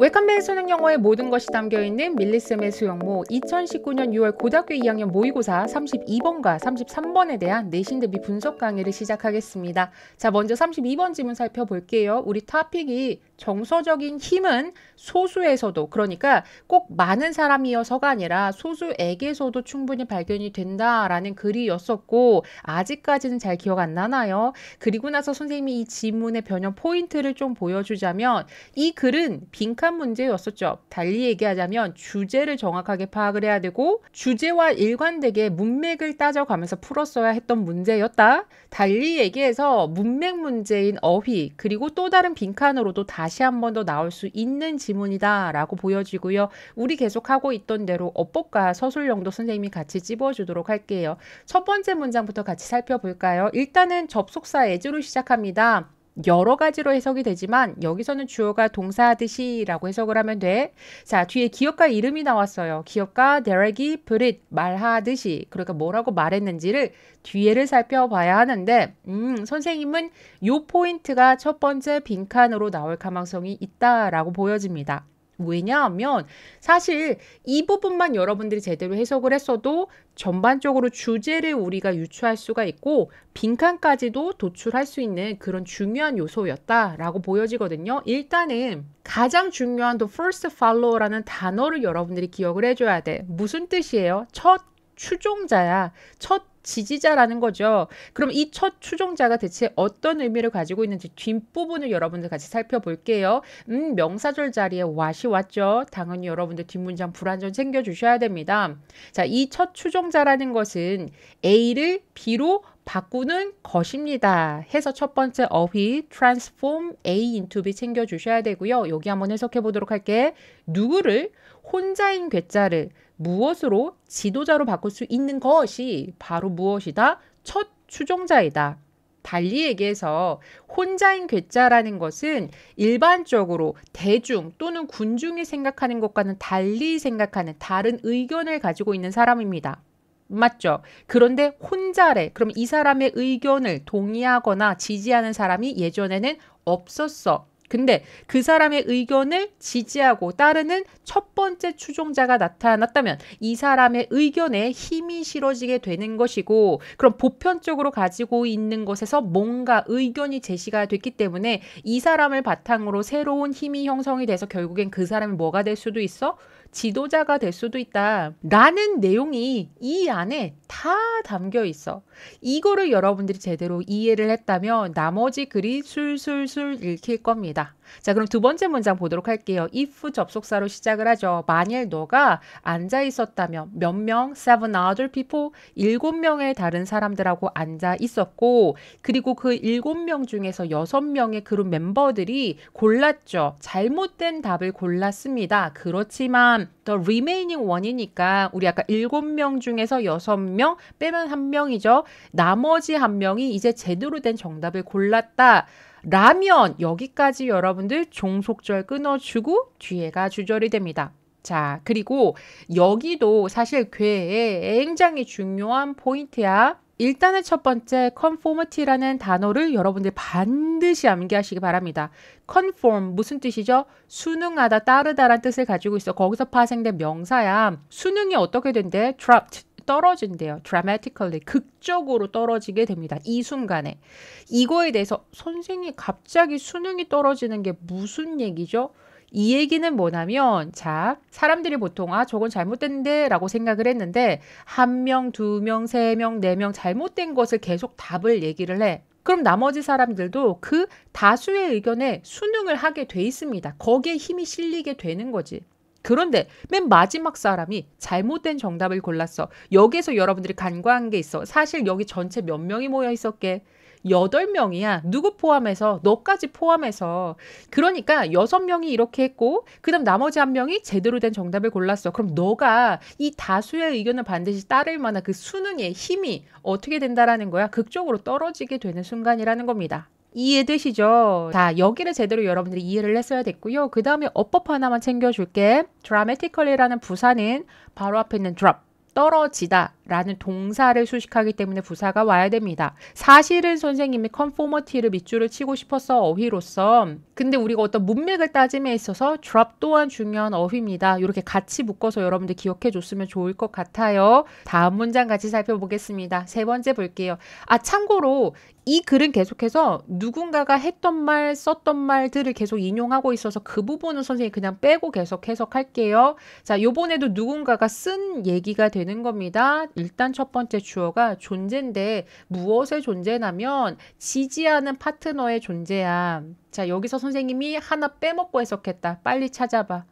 웨컴베의 수능 영어의 모든 것이 담겨있는 밀리쌤의 수영모 2019년 6월 고등학교 2학년 모의고사 32번과 33번에 대한 내신 대비 분석 강의를 시작하겠습니다. 자 먼저 32번 지문 살펴볼게요. 우리 타픽이 정서적인 힘은 소수에서도 그러니까 꼭 많은 사람이어서가 아니라 소수에게서도 충분히 발견이 된다라는 글이었었고 아직까지는 잘 기억 안 나나요? 그리고 나서 선생님이 이 질문의 변형 포인트를 좀 보여주자면 이 글은 빈칸 비슷한 문제였었죠. 달리 얘기하자면 주제를 정확하게 파악을 해야 되고 주제와 일관되게 문맥을 따져가면서 풀었어야 했던 문제였다. 달리 얘기해서 문맥 문제인 어휘 그리고 또 다른 빈칸으로도 다시 한 번 더 나올 수 있는 지문이다 라고 보여지고요. 우리 계속 하고 있던 대로 어법과 서술형도 선생님이 같이 찝어주도록 할게요. 첫 번째 문장부터 같이 살펴볼까요? 일단은 접속사 예주로 시작합니다. 여러 가지로 해석이 되지만 여기서는 주어가 동사하듯이라고 해석을 하면 돼. 자, 뒤에 기업가 이름이 나왔어요. 기업가 데렉이 브릿 말하듯이 그러니까 뭐라고 말했는지를 뒤에를 살펴봐야 하는데 음, 선생님은 요 포인트가 첫 번째 빈칸으로 나올 가능성이 있다라고 보여집니다. 왜냐하면 사실 이 부분만 여러분들이 제대로 해석을 했어도 전반적으로 주제를 우리가 유추할 수가 있고 빈칸까지도 도출할 수 있는 그런 중요한 요소였다라고 보여지거든요. 일단은 가장 중요한 또 first f o l l o w 라는 단어를 여러분들이 기억을 해줘야 돼. 무슨 뜻이에요? 첫 추종자야. 첫 지지자라는 거죠. 그럼 이 첫 추종자가 대체 어떤 의미를 가지고 있는지 뒷부분을 여러분들 같이 살펴볼게요. 음, 명사절 자리에 와시 왔죠. 당연히 여러분들 뒷문장 불안전 챙겨주셔야 됩니다. 자, 이 첫 추종자라는 것은 A를 B로 바꾸는 것입니다. 해서 첫 번째 어휘 transform A into B 챙겨주셔야 되고요. 여기 한번 해석해 보도록 할게. 누구를 혼자인 괴짜를 무엇으로 지도자로 바꿀 수 있는 것이 바로 무엇이다? 첫 추종자이다. 달리 에게서 혼자인 괴짜라는 것은 일반적으로 대중 또는 군중이 생각하는 것과는 달리 생각하는 다른 의견을 가지고 있는 사람입니다. 맞죠? 그런데 혼자래. 그럼 이 사람의 의견을 동의하거나 지지하는 사람이 예전에는 없었어. 근데 그 사람의 의견을 지지하고 따르는 첫 번째 추종자가 나타났다면 이 사람의 의견에 힘이 실어지게 되는 것이고 그럼 보편적으로 가지고 있는 것에서 뭔가 의견이 제시가 됐기 때문에 이 사람을 바탕으로 새로운 힘이 형성이 돼서 결국엔 그 사람이 뭐가 될 수도 있어? 지도자가 될 수도 있다. 라는 내용이 이 안에 다 담겨 있어. 이거를 여러분들이 제대로 이해를 했다면 나머지 글이 술술술 읽힐 겁니다. 자, 그럼 두 번째 문장 보도록 할게요. if 접속사로 시작을 하죠. 만일 너가 앉아 있었다면 몇 명? seven other people. 일곱 명의 다른 사람들하고 앉아 있었고 그리고 그 일곱 명 중에서 여섯 명의 그룹 멤버들이 골랐죠. 잘못된 답을 골랐습니다. 그렇지만 the remaining one이니까 우리 아까 일곱 명 중에서 여섯 명 빼면 한 명이죠. 나머지 한 명이 이제 제대로 된 정답을 골랐다. 라면 여기까지 여러분들 종속절 끊어주고 뒤에가 주절이 됩니다. 자, 그리고 여기도 사실 괴에 굉장히 중요한 포인트야. 일단은 첫 번째 conformity라는 단어를 여러분들 반드시 암기하시기 바랍니다. conform 무슨 뜻이죠? 수능하다 따르다란 뜻을 가지고 있어. 거기서 파생된 명사야. 수능이 어떻게 된대? dropped 떨어진대요. dramatically 극적으로 떨어지게 됩니다. 이 순간에 이거에 대해서 선생님 갑자기 수능이 떨어지는 게 무슨 얘기죠? 이 얘기는 뭐냐면 자 사람들이 보통 아 저건 잘못됐는데 라고 생각을 했는데 한 명, 두 명, 세 명, 네 명 잘못된 것을 계속 답을 얘기를 해. 그럼 나머지 사람들도 그 다수의 의견에 순응을 하게 돼 있습니다. 거기에 힘이 실리게 되는 거지. 그런데 맨 마지막 사람이 잘못된 정답을 골랐어. 여기에서 여러분들이 간과한 게 있어. 사실 여기 전체 몇 명이 모여 있었게? 여덟 명이야 누구 포함해서? 너까지 포함해서. 그러니까 여섯 명이 이렇게 했고, 그 다음 나머지 한 명이 제대로 된 정답을 골랐어. 그럼 너가 이 다수의 의견을 반드시 따를 만한 그 수능의 힘이 어떻게 된다라는 거야? 극적으로 떨어지게 되는 순간이라는 겁니다. 이해되시죠? 자, 여기를 제대로 여러분들이 이해를 했어야 됐고요. 그 다음에 어법 하나만 챙겨줄게. dramatically라는 부사는 바로 앞에 있는 drop, 떨어지다 라는 동사를 수식하기 때문에 부사가 와야 됩니다. 사실은 선생님이 컨포머티를 밑줄을 치고 싶었어 어휘로서 근데 우리가 어떤 문맥을 따짐에 있어서 drop 또한 중요한 어휘입니다. 이렇게 같이 묶어서 여러분들 기억해 줬으면 좋을 것 같아요. 다음 문장 같이 살펴보겠습니다. 세 번째 볼게요. 아 참고로 이 글은 계속해서 누군가가 했던 말, 썼던 말들을 계속 인용하고 있어서 그 부분은 선생님 그냥 빼고 계속 해석할게요. 자, 요번에도 누군가가 쓴 얘기가 되는 겁니다. 일단 첫 번째 주어가 존재인데 무엇의 존재냐면 지지하는 파트너의 존재야. 자, 여기서 선생님이 하나 빼먹고 해석했다. 빨리 찾아봐.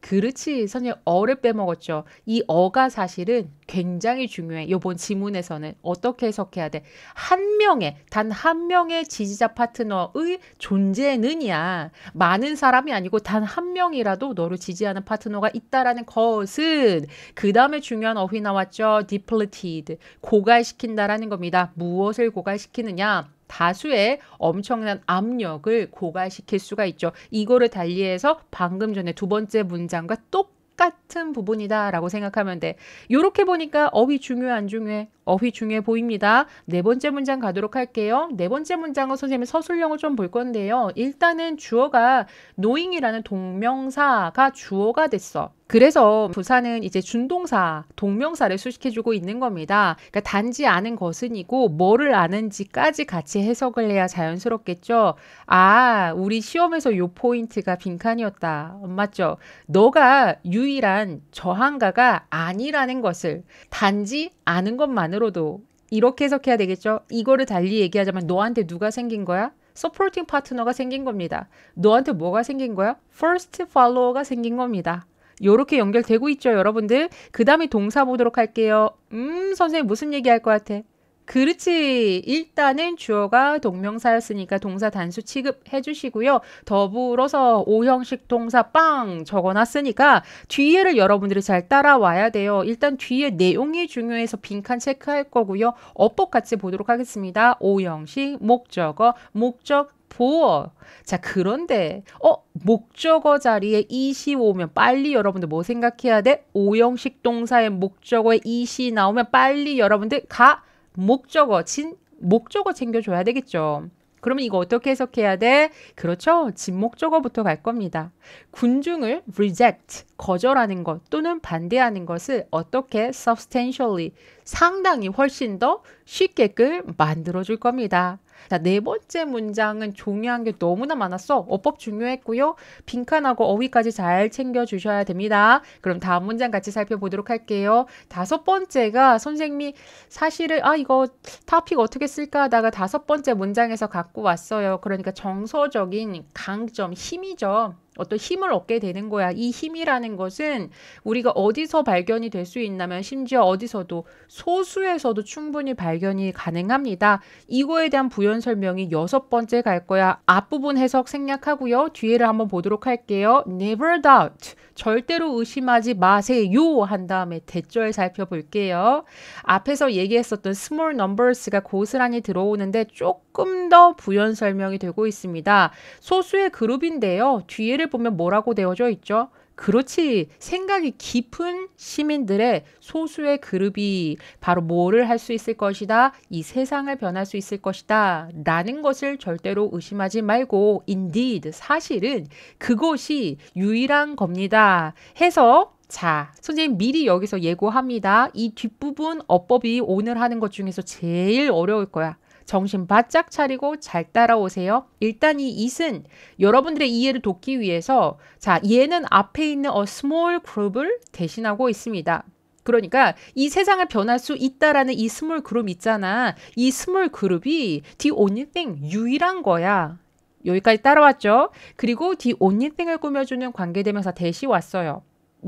그렇지. 선생님 어를 빼먹었죠. 이 어가 사실은 굉장히 중요해. 요번 지문에서는 어떻게 해석해야 돼? 한 명의 단 한 명의 지지자 파트너의 존재는이야. 많은 사람이 아니고 단 한 명이라도 너를 지지하는 파트너가 있다라는 것은 그다음에 중요한 어휘 나왔죠. depleted. 고갈시킨다라는 겁니다. 무엇을 고갈시키느냐? 다수의 엄청난 압력을 고갈시킬 수가 있죠. 이거를 달리해서 방금 전에 두 번째 문장과 똑 같은 부분이다라고 생각하면 돼. 요렇게 보니까 어휘 중요해 안 중요해? 어휘 중요해 보입니다. 네 번째 문장 가도록 할게요. 네 번째 문장은 선생님의 서술형을 좀 볼 건데요. 일단은 주어가 노 n 이라는 동명사가 주어가 됐어. 그래서 부사는 이제 준동사, 동명사를 수식해주고 있는 겁니다. 그러니까 단지 아는 것은이고 뭐를 아는지까지 같이 해석을 해야 자연스럽겠죠. 아, 우리 시험에서 요 포인트가 빈칸이었다. 맞죠? 너가 유일한 저항가가 아니라는 것을 단지 아는 것만으로도 이렇게 해석해야 되겠죠. 이거를 달리 얘기하자면 너한테 누가 생긴 거야? 서포팅 파트너가 생긴 겁니다. 너한테 뭐가 생긴 거야? 퍼스트 팔로워가 생긴 겁니다. 요렇게 연결되고 있죠, 여러분들. 그 다음에 동사 보도록 할게요. 음, 선생님 무슨 얘기할 것 같아? 그렇지. 일단은 주어가 동명사였으니까 동사 단수 취급해 주시고요. 더불어서 오형식 동사 빵 적어놨으니까 뒤에를 여러분들이 잘 따라와야 돼요. 일단 뒤에 내용이 중요해서 빈칸 체크할 거고요. 어법 같이 보도록 하겠습니다. 오형식, 목적어, 목적, 보어. 자, 그런데, 어, 목적어 자리에 이시 오면 빨리 여러분들 뭐 생각해야 돼? 오형식 동사의 목적어에 이시 나오면 빨리 여러분들 가? 목적어 진 목적어 챙겨줘야 되겠죠. 그러면 이거 어떻게 해석해야 돼? 그렇죠. 진목적어부터 갈 겁니다. 군중을 reject, 거절하는 것 또는 반대하는 것을 어떻게 substantially, 상당히 훨씬 더 쉽게끔 만들어줄 겁니다. 자, 네 번째 문장은 중요한 게 너무나 많았어. 어법 중요했고요. 빈칸하고 어휘까지 잘 챙겨주셔야 됩니다. 그럼 다음 문장 같이 살펴보도록 할게요. 다섯 번째가 선생님이 사실을 아 이거 탑픽 어떻게 쓸까 하다가 다섯 번째 문장에서 갖고 왔어요. 그러니까 정서적인 강점, 힘이죠. 어떤 힘을 얻게 되는 거야. 이 힘이라는 것은 우리가 어디서 발견이 될 수 있냐면 심지어 어디서도 소수에서도 충분히 발견이 가능합니다. 이거에 대한 부연 설명이 여섯 번째 갈 거야. 앞부분 해석 생략하고요. 뒤에를 한번 보도록 할게요. Never doubt. 절대로 의심하지 마세요 한 다음에 대절 살펴볼게요. 앞에서 얘기했었던 small numbers가 고스란히 들어오는데 조금 더 부연 설명이 되고 있습니다. 소수의 그룹인데요. 뒤에를 보면 뭐라고 되어져 있죠? 그렇지 생각이 깊은 시민들의 소수의 그룹이 바로 뭐를 할 수 있을 것이다. 이 세상을 변할 수 있을 것이다. 라는 것을 절대로 의심하지 말고 indeed 사실은 그것이 유일한 겁니다. 해서 자, 선생님 미리 여기서 예고합니다. 이 뒷부분 어법이 오늘 하는 것 중에서 제일 어려울 거야. 정신 바짝 차리고 잘 따라오세요. 일단 이 it은 여러분들의 이해를 돕기 위해서 자, 얘는 앞에 있는 a small group을 대신하고 있습니다. 그러니까 이 세상을 변할 수 있다라는 이 스몰 그룹 있잖아. 이 스몰 그룹이 the only thing, 유일한 거야. 여기까지 따라왔죠. 그리고 the only thing을 꾸며주는 관계대명사 대시 왔어요.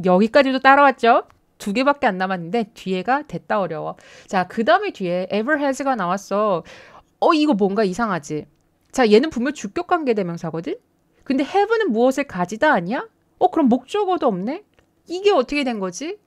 여기까지도 따라왔죠. 두 개밖에 안 남았는데 뒤에가 됐다 어려워. 자, 그 다음에 뒤에 ever has가 나왔어. 어 이거 뭔가 이상하지. 자 얘는 분명 주격 관계 대명사거든. 근데 have는 무엇을 가지다 아니야? 어 그럼 목적어도 없네. 이게 어떻게 된 거지?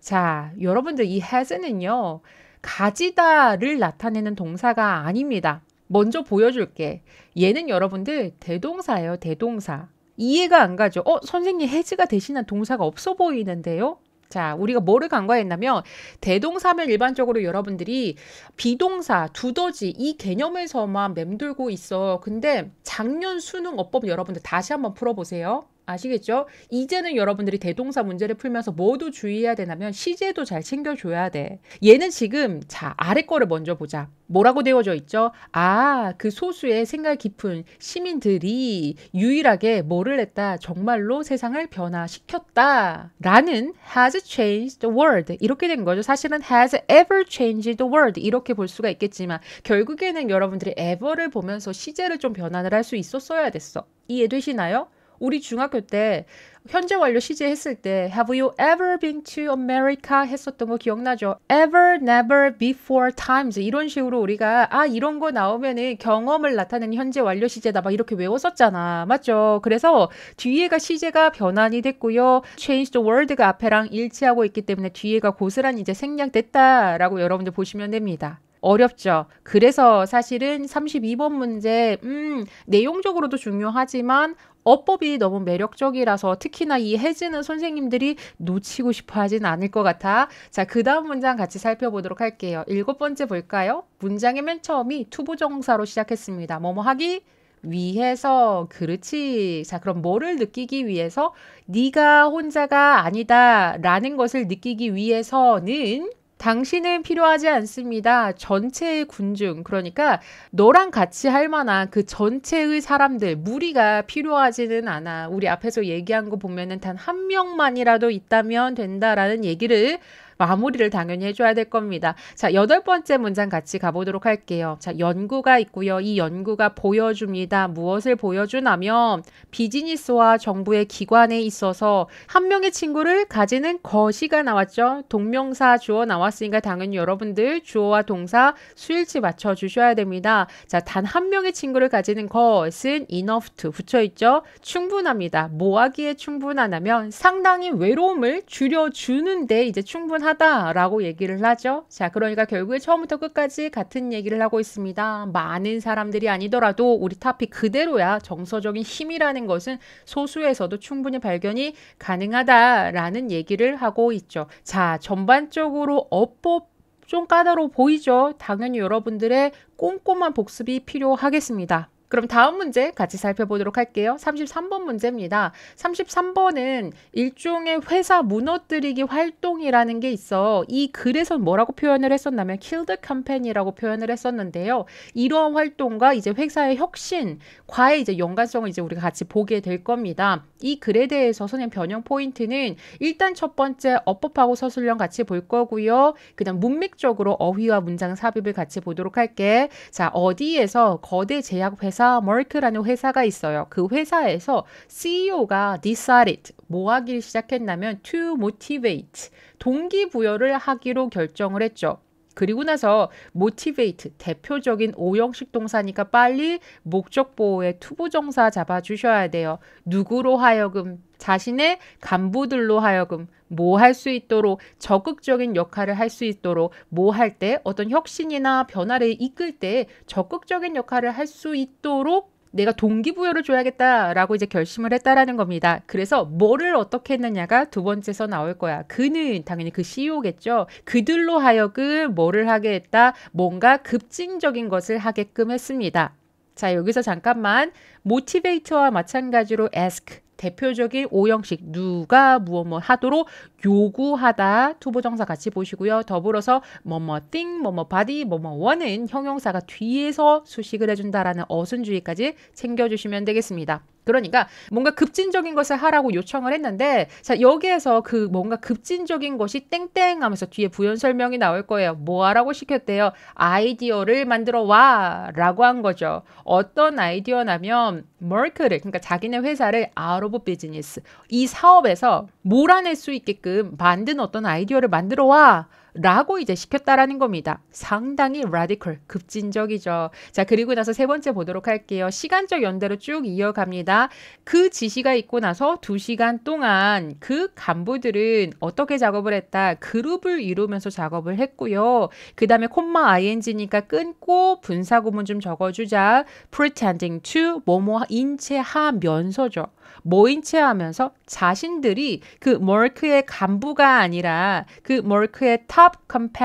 자 여러분들 이 has는요 가지다를 나타내는 동사가 아닙니다. 먼저 보여줄게. 얘는 여러분들 대동사예요. 대동사. 이해가 안 가죠. 어, 선생님 해즈가 대신한 동사가 없어 보이는데요? 자, 우리가 뭐를 간과했냐면 대동사면 일반적으로 여러분들이 비동사, 두더지 이 개념에서만 맴돌고 있어. 근데 작년 수능 어법 여러분들 다시 한번 풀어보세요. 아시겠죠? 이제는 여러분들이 대동사 문제를 풀면서 모두 주의해야 되냐면 시제도 잘 챙겨줘야 돼. 얘는 지금 자 아래 거를 먼저 보자. 뭐라고 되어져 있죠? 아, 그 소수의 생각 깊은 시민들이 유일하게 뭐를 했다? 정말로 세상을 변화시켰다. 라는 has changed the world. 이렇게 된 거죠. 사실은 has ever changed the world. 이렇게 볼 수가 있겠지만 결국에는 여러분들이 ever를 보면서 시제를 좀 변환을 할 수 있었어야 됐어. 이해되시나요? 우리 중학교 때 현재 완료 시제 했을 때 Have you ever been to America 했었던 거 기억나죠? Ever, never, before, times 이런 식으로 우리가 아 이런 거 나오면은 경험을 나타내는 현재 완료 시제다 막 이렇게 외웠었잖아 맞죠? 그래서 뒤에가 시제가 변환이 됐고요 Change the word가 l 앞에랑 일치하고 있기 때문에 뒤에가 고스란히 이제 생략됐다라고 여러분들 보시면 됩니다. 어렵죠. 그래서 사실은 32번 문제, 음, 내용적으로도 중요하지만 어법이 너무 매력적이라서 특히나 이 해지는 선생님들이 놓치고 싶어 하진 않을 것 같아. 자, 그 다음 문장 같이 살펴보도록 할게요. 일곱 번째 볼까요? 문장의 맨 처음이 투부정사로 시작했습니다. 뭐뭐 하기? 위해서 그렇지. 자, 그럼 뭐를 느끼기 위해서? 네가 혼자가 아니다라는 것을 느끼기 위해서는 당신은 필요하지 않습니다. 전체의 군중, 그러니까 너랑 같이 할 만한 그 전체의 사람들, 무리가 필요하지는 않아. 우리 앞에서 얘기한 거 보면은 단 한 명만이라도 있다면 된다라는 얘기를 마무리를 당연히 해줘야 될 겁니다. 자, 여덟 번째 문장 같이 가보도록 할게요. 자, 연구가 있고요. 이 연구가 보여줍니다. 무엇을 보여주냐면 비즈니스와 정부의 기관에 있어서 한 명의 친구를 가지는 거시가 나왔죠. 동명사 주어 나왔으니까 당연히 여러분들 주어와 동사 수일치 맞춰 주셔야 됩니다. 자, 단 한 명의 친구를 가지는 것은 enough to 붙여 있죠. 충분합니다. 뭐 하기에 충분하냐면 상당히 외로움을 줄여주는데 이제 충분합 불안하다라고 얘기를 하죠. 자, 그러니까 결국에 처음부터 끝까지 같은 얘기를 하고 있습니다. 많은 사람들이 아니더라도 우리 탑이 그대로야 정서적인 힘이라는 것은 소수에서도 충분히 발견이 가능하다라는 얘기를 하고 있죠. 자, 전반적으로 어법 좀까다로 보이죠? 당연히 여러분들의 꼼꼼한 복습이 필요하겠습니다. 그럼 다음 문제 같이 살펴보도록 할게요. 33번 문제입니다. 33번은 일종의 회사 무너뜨리기 활동이라는 게 있어 이 글에서 뭐라고 표현을 했었냐면 kill the company라고 표현을 했었는데요. 이러한 활동과 이제 회사의 혁신과의 이제 연관성을 이제 우리가 같이 보게 될 겁니다. 이 글에 대해서 선생님 변형 포인트는 일단 첫 번째 어법하고 서술형 같이 볼 거고요. 그다음 문맥적으로 어휘와 문장 삽입을 같이 보도록 할게. 자, 어디에서 거대 제약 회사 머크라는 회사가 있어요. 그 회사에서 CEO가 decided 뭐하기를 시작했냐면 to motivate 동기부여를 하기로 결정을 했죠. 그리고 나서 모티베이트 대표적인 오형식 동사니까 빨리 목적 보호의 투부 정사 잡아 주셔야 돼요. 누구로 하여금 자신의 간부들로 하여금 뭐 할 수 있도록 적극적인 역할을 할 수 있도록 뭐 할 때 어떤 혁신이나 변화를 이끌 때 적극적인 역할을 할 수 있도록 내가 동기부여를 줘야겠다라고 이제 결심을 했다라는 겁니다. 그래서 뭐를 어떻게 했느냐가 두 번째서 나올 거야. 그는 당연히 그 CEO겠죠. 그들로 하여금 뭐를 하게 했다. 뭔가 급진적인 것을 하게끔 했습니다. 자, 여기서 잠깐만 모티베이터와 마찬가지로 ask 대표적인 오형식 누가 무엇 뭐 하도록 요구하다 투부정사 같이 보시고요. 더불어서 뭐뭐 뭐 띵, 뭐뭐 뭐 바디, 뭐뭐 뭐 원은 형용사가 뒤에서 수식을 해준다라는 어순주의까지 챙겨주시면 되겠습니다. 그러니까 뭔가 급진적인 것을 하라고 요청을 했는데 자 여기에서 그 뭔가 급진적인 것이 땡땡 하면서 뒤에 부연 설명이 나올 거예요. 뭐 하라고 시켰대요? 아이디어를 만들어 와 라고 한 거죠. 어떤 아이디어냐면 머크를 그러니까 자기네 회사를 out of business 이 사업에서 몰아낼 수 있게끔 만든 어떤 아이디어를 만들어 와 라고 이제 시켰다라는 겁니다. 상당히 라디컬, 급진적이죠. 자, 그리고 나서 세 번째 보도록 할게요. 시간적 연대로 쭉 이어갑니다. 그 지시가 있고 나서 두시간 동안 그 간부들은 어떻게 작업을 했다? 그룹을 이루면서 작업을 했고요. 그 다음에 콤마 ing니까 끊고 분사 구문 좀 적어주자. pretending to 뭐뭐인 체 하면서죠. 모인체하면서 자신들이 그 머크의 간부가 아니라 그 머크의 탑 컴페티터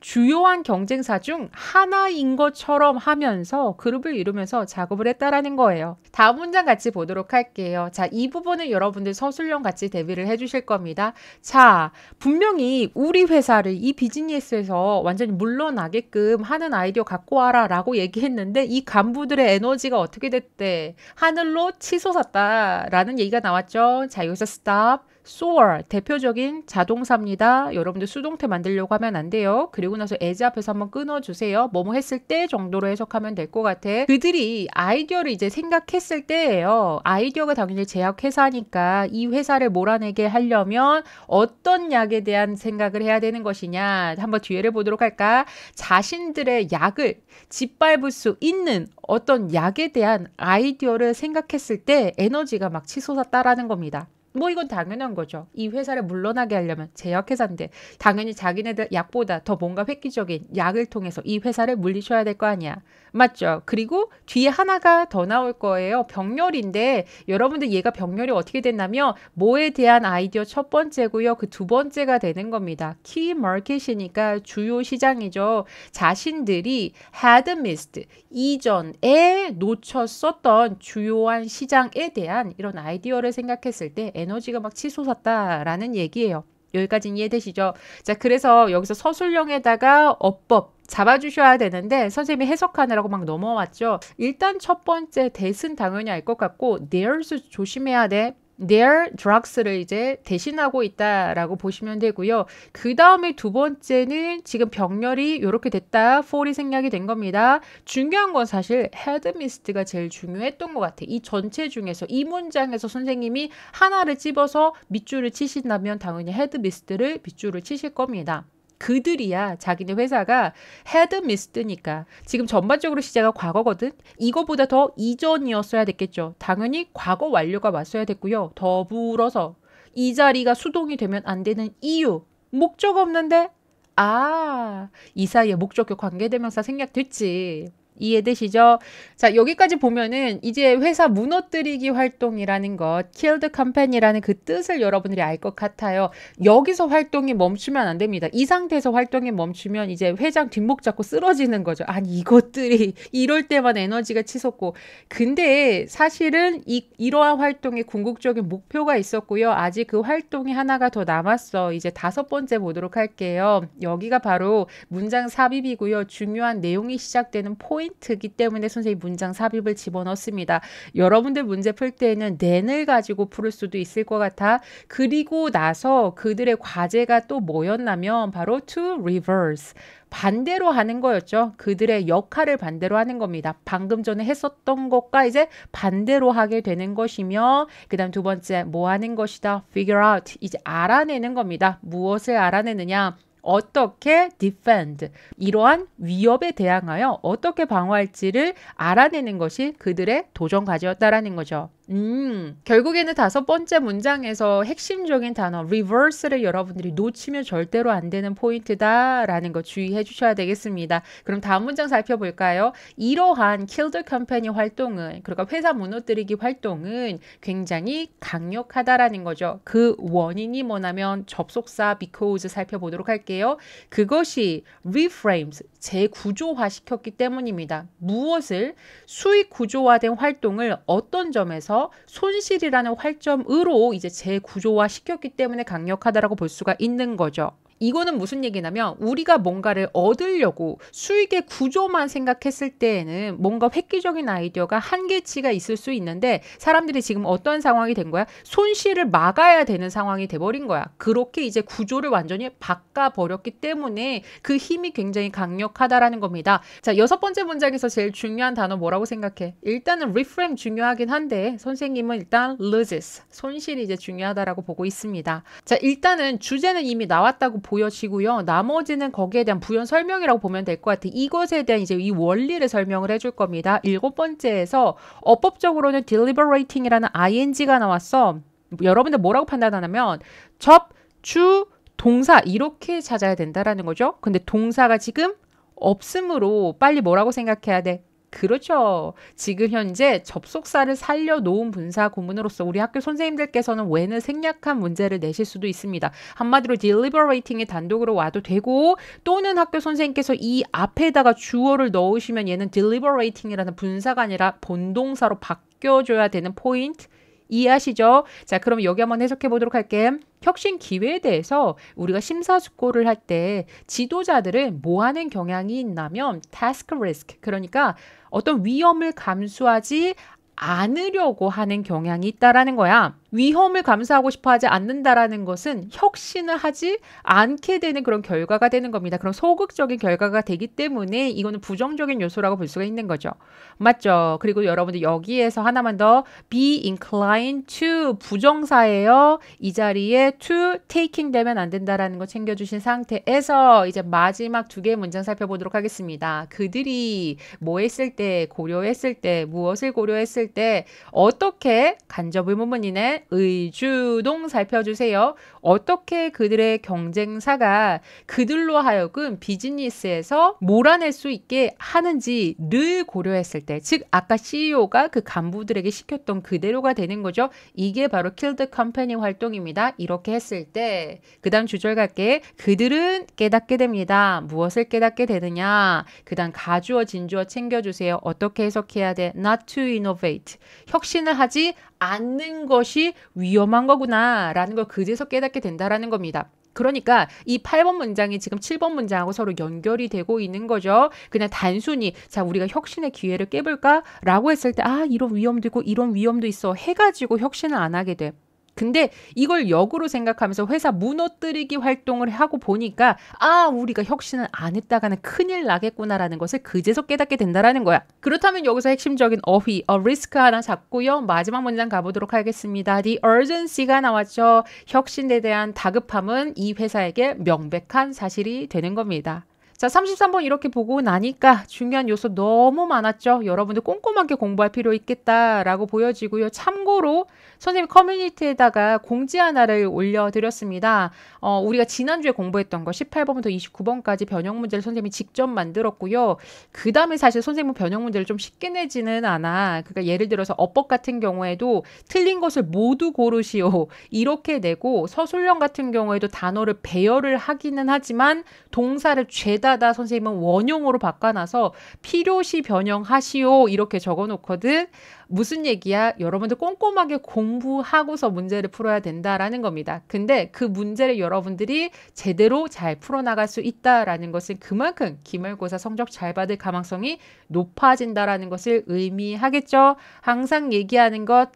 주요한 경쟁사 중 하나인 것처럼 하면서 그룹을 이루면서 작업을 했다라는 거예요. 다음 문장 같이 보도록 할게요. 자, 이 부분은 여러분들 서술형 같이 대비를 해주실 겁니다. 자, 분명히 우리 회사를 이 비즈니스에서 완전히 물러나게끔 하는 아이디어 갖고 와라 라고 얘기했는데 이 간부들의 에너지가 어떻게 됐대? 하늘로 치솟았다. 라는 얘기가 나왔죠. 자, 여기서 stop. soar 대표적인 자동사입니다. 여러분들 수동태 만들려고 하면 안 돼요. 그리고 나서 as 앞에서 한번 끊어주세요. 뭐뭐 했을 때 정도로 해석하면 될 것 같아. 그들이 아이디어를 이제 생각했을 때예요. 아이디어가 당연히 제약회사니까 이 회사를 몰아내게 하려면 어떤 약에 대한 생각을 해야 되는 것이냐 한번 뒤에를 보도록 할까. 자신들의 약을 짓밟을 수 있는 어떤 약에 대한 아이디어를 생각했을 때 에너지가 막 치솟았다라는 겁니다. 뭐 이건 당연한 거죠. 이 회사를 물러나게 하려면 제약회사인데 당연히 자기네들 약보다 더 뭔가 획기적인 약을 통해서 이 회사를 물리쳐야 될 거 아니야. 맞죠? 그리고 뒤에 하나가 더 나올 거예요. 병렬인데 여러분들 얘가 병렬이 어떻게 됐냐면 뭐에 대한 아이디어 첫 번째고요. 그 두 번째가 되는 겁니다. 키 마켓이니까 주요 시장이죠. 자신들이 had missed 이전에 놓쳤었던 주요한 시장에 대한 이런 아이디어를 생각했을 때 에너지가 막 치솟았다라는 얘기예요. 여기까지 이해되시죠? 자, 그래서 여기서 서술형에다가 어법 잡아주셔야 되는데 선생님이 해석하느라고 막 넘어왔죠. 일단 첫 번째 대은 당연히 알 것 같고 theirs 조심해야 돼. their drugs를 이제 대신하고 있다라고 보시면 되고요. 그 다음에 두 번째는 지금 병렬이 이렇게 됐다. for이 생략이 된 겁니다. 중요한 건 사실 head mist가 제일 중요했던 것 같아요. 이 전체 중에서 이 문장에서 선생님이 하나를 집어서 밑줄을 치신다면 당연히 head mist를 밑줄을 치실 겁니다. 그들이야 자기네 회사가 헤드 미스트니까 지금 전반적으로 시제가 과거거든 이거보다 더 이전이었어야 됐겠죠 당연히 과거 완료가 왔어야 됐고요 더불어서 이 자리가 수동이 되면 안 되는 이유 목적 없는데 아 이 사이에 목적격 관계대명사 생략됐지 이해되시죠? 자, 여기까지 보면은 이제 회사 무너뜨리기 활동이라는 것, kill the company라는 그 뜻을 여러분들이 알 것 같아요. 여기서 활동이 멈추면 안 됩니다. 이 상태에서 활동이 멈추면 이제 회장 뒷목 잡고 쓰러지는 거죠. 아니, 이것들이 이럴 때만 에너지가 치솟고. 근데 사실은 이, 이러한 활동에 궁극적인 목표가 있었고요. 아직 그 활동이 하나가 더 남았어. 이제 다섯 번째 보도록 할게요. 여기가 바로 문장 삽입이고요. 중요한 내용이 시작되는 포인트 포인트이기 때문에 선생님 문장 삽입을 집어넣습니다. 여러분들 문제 풀 때에는 낸을 가지고 풀 수도 있을 것 같아. 그리고 나서 그들의 과제가 또 뭐였냐면 바로 to reverse. 반대로 하는 거였죠. 그들의 역할을 반대로 하는 겁니다. 방금 전에 했었던 것과 이제 반대로 하게 되는 것이며, 그 다음 두 번째, 뭐 하는 것이다? figure out. 이제 알아내는 겁니다. 무엇을 알아내느냐? 어떻게 defend 이러한 위협에 대항하여 어떻게 방어할지를 알아내는 것이 그들의 도전 과제였다라는 거죠. 음, 결국에는 다섯 번째 문장에서 핵심적인 단어 reverse를 여러분들이 놓치면 절대로 안 되는 포인트다라는 거 주의해 주셔야 되겠습니다. 그럼 다음 문장 살펴볼까요? 이러한 킬드 컴퍼니 활동은 그러니까 회사 무너뜨리기 활동은 굉장히 강력하다라는 거죠. 그 원인이 뭐냐면 접속사 because 살펴보도록 할게요. 그것이 reframes 재구조화 시켰기 때문입니다. 무엇을 수익 구조화된 활동을 어떤 점에서 통해서 손실이라는 활점으로 이제 재구조화 시켰기 때문에 강력하다라고 볼 수가 있는 거죠. 이거는 무슨 얘기냐면 우리가 뭔가를 얻으려고 수익의 구조만 생각했을 때에는 뭔가 획기적인 아이디어가 한계치가 있을 수 있는데 사람들이 지금 어떤 상황이 된 거야? 손실을 막아야 되는 상황이 돼버린 거야. 그렇게 이제 구조를 완전히 바꿔버렸기 때문에 그 힘이 굉장히 강력하다라는 겁니다. 자, 여섯 번째 문장에서 제일 중요한 단어 뭐라고 생각해? 일단은 reframe 중요하긴 한데 선생님은 일단 loses, 손실이 이제 중요하다라고 보고 있습니다. 자, 일단은 주제는 이미 나왔다고 보여지고요. 나머지는 거기에 대한 부연 설명이라고 보면 될 것 같아요. 이것에 대한 이제 이 원리를 설명을 해줄 겁니다. 일곱 번째에서 어법적으로는 deliberating이라는 ing가 나왔어. 여러분들 뭐라고 판단하냐면 접 주 동사 이렇게 찾아야 된다라는 거죠. 근데 동사가 지금 없으므로 빨리 뭐라고 생각해야 돼? 그렇죠. 지금 현재 접속사를 살려놓은 분사 고문으로서 우리 학교 선생님들께서는 왜는 생략한 문제를 내실 수도 있습니다. 한마디로 deliberating이 단독으로 와도 되고 또는 학교 선생님께서 이 앞에다가 주어를 넣으시면 얘는 deliberating이라는 분사가 아니라 본동사로 바뀌어줘야 되는 포인트 이해하시죠? 자, 그럼 여기 한번 해석해 보도록 할게. 요 혁신 기회에 대해서 우리가 심사숙고를 할 때 지도자들은 뭐 하는 경향이 있냐면 task risk. 그러니까 어떤 위험을 감수하지 않으려고 하는 경향이 있다라는 거야. 위험을 감수하고 싶어 하지 않는다라는 것은 혁신을 하지 않게 되는 그런 결과가 되는 겁니다. 그런 소극적인 결과가 되기 때문에 이거는 부정적인 요소라고 볼 수가 있는 거죠. 맞죠? 그리고 여러분들 여기에서 하나만 더 be inclined to 부정사예요. 이 자리에 to taking 되면 안 된다라는 거 챙겨주신 상태에서 이제 마지막 두 개의 문장 살펴보도록 하겠습니다. 그들이 뭐 했을 때, 고려했을 때, 무엇을 고려했을 때 어떻게 간접 의문문이네 의주동 살펴주세요. 어떻게 그들의 경쟁사가 그들로 하여금 비즈니스에서 몰아낼 수 있게 하는지늘 고려했을 때, 즉 아까 CEO가 그 간부들에게 시켰던 그대로가 되는 거죠. 이게 바로 킬드 컴퍼니 활동입니다. 이렇게 했을 때, 그다음 주절 갈게. 그들은 깨닫게 됩니다. 무엇을 깨닫게 되느냐? 그다음 가주어 진주어 챙겨주세요. 어떻게 해석해야 돼? Not to innovate. 혁신을 하지 않는 것이 위험한 거구나라는 걸 그제서 깨닫게 된다라는 겁니다. 그러니까 이 8번 문장이 지금 7번 문장하고 서로 연결이 되고 있는 거죠. 그냥 단순히 자 우리가 혁신의 기회를 깨볼까라고 했을 때 아 이런 위험도 있고 이런 위험도 있어 해가지고 혁신을 안 하게 돼. 근데 이걸 역으로 생각하면서 회사 무너뜨리기 활동을 하고 보니까 아 우리가 혁신을 안 했다가는 큰일 나겠구나라는 것을 그제서 깨닫게 된다라는 거야. 그렇다면 여기서 핵심적인 어휘, 어 리스크 하나 잡고요. 마지막 문장 가보도록 하겠습니다. The urgency가 나왔죠. 혁신에 대한 다급함은 이 회사에게 명백한 사실이 되는 겁니다. 자, 33번 이렇게 보고 나니까 중요한 요소 너무 많았죠. 여러분들 꼼꼼하게 공부할 필요 있겠다라고 보여지고요. 참고로 선생님 커뮤니티에다가 공지 하나를 올려드렸습니다. 어, 우리가 지난주에 공부했던 거 18번부터 29번까지 변형 문제를 선생님이 직접 만들었고요. 그 다음에 사실 선생님은 변형 문제를 좀 쉽게 내지는 않아. 그러니까 예를 들어서 어법 같은 경우에도 틀린 것을 모두 고르시오. 이렇게 내고 서술형 같은 경우에도 단어를 배열을 하기는 하지만 동사를 죄다다 선생님은 원형으로 바꿔놔서 필요시 변형하시오. 이렇게 적어놓거든. 무슨 얘기야? 여러분들 꼼꼼하게 공부하고서 문제를 풀어야 된다라는 겁니다. 근데 그 문제를 여러분들이 제대로 잘 풀어나갈 수 있다라는 것은 그만큼 기말고사 성적 잘 받을 가능성이 높아진다라는 것을 의미하겠죠. 항상 얘기하는 것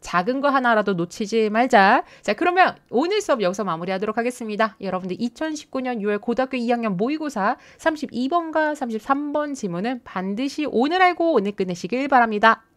작은 거 하나라도 놓치지 말자. 자, 그러면 오늘 수업 여기서 마무리하도록 하겠습니다. 여러분들 2019년 6월 고등학교 2학년 모의고사 32번과 33번 지문은 반드시 오늘 알고 오늘 끝내시길 바랍니다.